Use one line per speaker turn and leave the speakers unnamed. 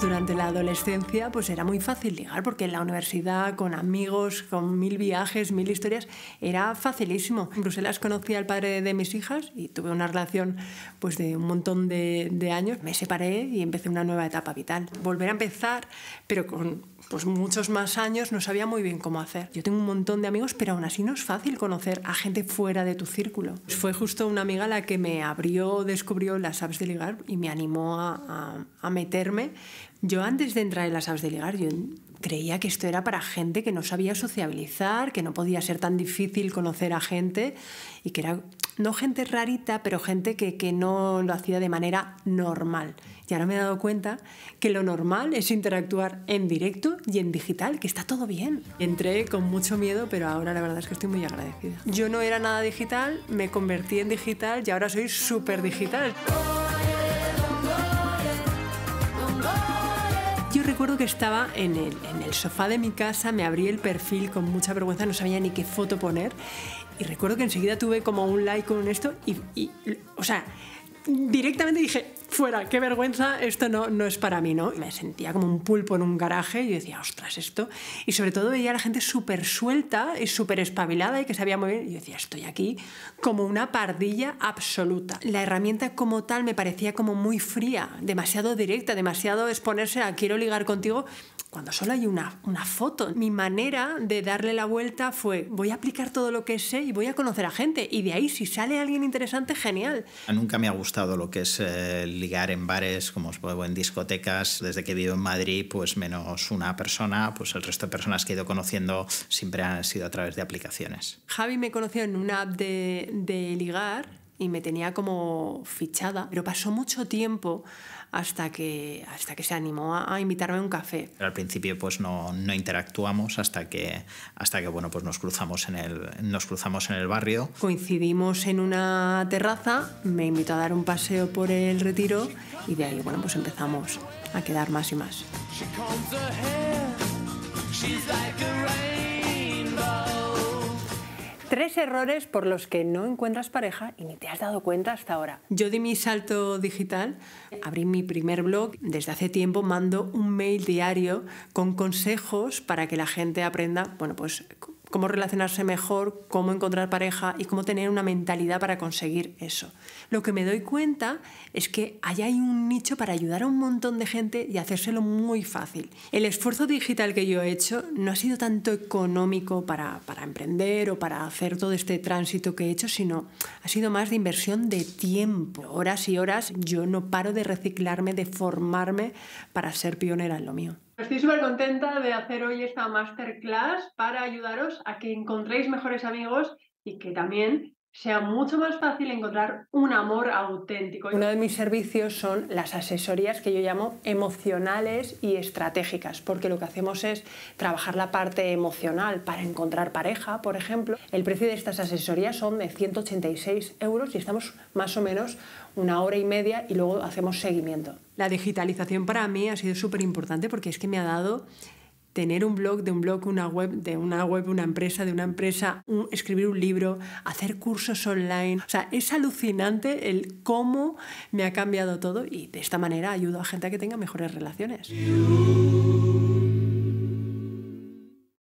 Durante la adolescencia pues era muy fácil ligar porque en la universidad con amigos, con mil viajes, mil historias, era facilísimo. En Bruselas conocí al padre de mis hijas y tuve una relación pues de un montón de, años. Me separé y empecé una nueva etapa vital. Volver a empezar pero con pues muchos más años no sabía muy bien cómo hacer. Yo tengo un montón de amigos, pero aún así no es fácil conocer a gente fuera de tu círculo. Fue justo una amiga la que me abrió, descubrió las apps de ligar y me animó a, a, a meterme yo antes de entrar en las apps de ligar, yo creía que esto era para gente que no sabía sociabilizar, que no podía ser tan difícil conocer a gente y que era no gente rarita, pero gente que, que, no lo hacía de manera normal. Y ahora me he dado cuenta que lo normal es interactuar en directo y en digital, que está todo bien. Entré con mucho miedo, pero ahora la verdad es que estoy muy agradecida. Yo no era nada digital, me convertí en digital y ahora soy súper digital. Yo recuerdo que estaba en el, sofá de mi casa, me abrí el perfil con mucha vergüenza, no sabía ni qué foto poner. Y recuerdo que enseguida tuve como un like con esto y o sea, directamente dije, fuera, qué vergüenza, esto no, no es para mí, ¿no? Me sentía como un pulpo en un garaje y decía, ostras, esto. Y sobre todo veía a la gente súper suelta y súper espabilada y que sabía mover Y yo decía, estoy aquí como una pardilla absoluta. La herramienta como tal me parecía como muy fría, demasiado directa, demasiado exponerse a quiero ligar contigo cuando solo hay una, una foto. Mi manera de darle la vuelta fue voy a aplicar todo lo que sé y voy a conocer a gente. Y de ahí si sale alguien interesante, genial.
Nunca me ha gustado lo que es el eh, ligar en bares, como os puedo en discotecas, desde que vivo en Madrid, pues menos una persona, pues el resto de personas que he ido conociendo siempre han sido a través de aplicaciones.
Javi me conoció en una app de, de ligar y me tenía como fichada, pero pasó mucho tiempo hasta que, hasta que se animó a, invitarme a un café.
al principio pues no, interactuamos hasta que, hasta que bueno, pues nos, cruzamos en el, nos cruzamos en el barrio.
Coincidimos en una terraza, me invitó a dar un paseo por el retiro y de ahí bueno, pues empezamos a quedar más y más. Tres errores por los que no encuentras pareja y ni te has dado cuenta hasta ahora. Yo di mi salto digital, abrí mi primer blog. Desde hace tiempo mando un mail diario con consejos para que la gente aprenda, bueno, pues cómo relacionarse mejor, cómo encontrar pareja y cómo tener una mentalidad para conseguir eso. Lo que me doy cuenta es que ahí hay un nicho para ayudar a un montón de gente y hacérselo muy fácil. El esfuerzo digital que yo he hecho no ha sido tanto económico para, para emprender o para hacer todo este tránsito que he hecho, sino ha sido más de inversión de tiempo. Horas y horas yo no paro de reciclarme, de formarme para ser pionera en lo mío. Estoy súper contenta de hacer hoy esta masterclass para ayudaros a que encontréis mejores amigos y que también sea mucho más fácil encontrar un amor auténtico. Uno de mis servicios son las asesorías que yo llamo emocionales y estratégicas, porque lo que hacemos es trabajar la parte emocional para encontrar pareja, por ejemplo. El precio de estas asesorías son de 186 euros y estamos más o menos una hora y media y luego hacemos seguimiento. La digitalización para mí ha sido súper importante porque es que me ha dado tener un blog, de un blog una web, de una web una empresa, de una empresa escribir un libro, hacer cursos online. O sea, es alucinante el cómo me ha cambiado todo y de esta manera ayudo a gente a que tenga mejores relaciones.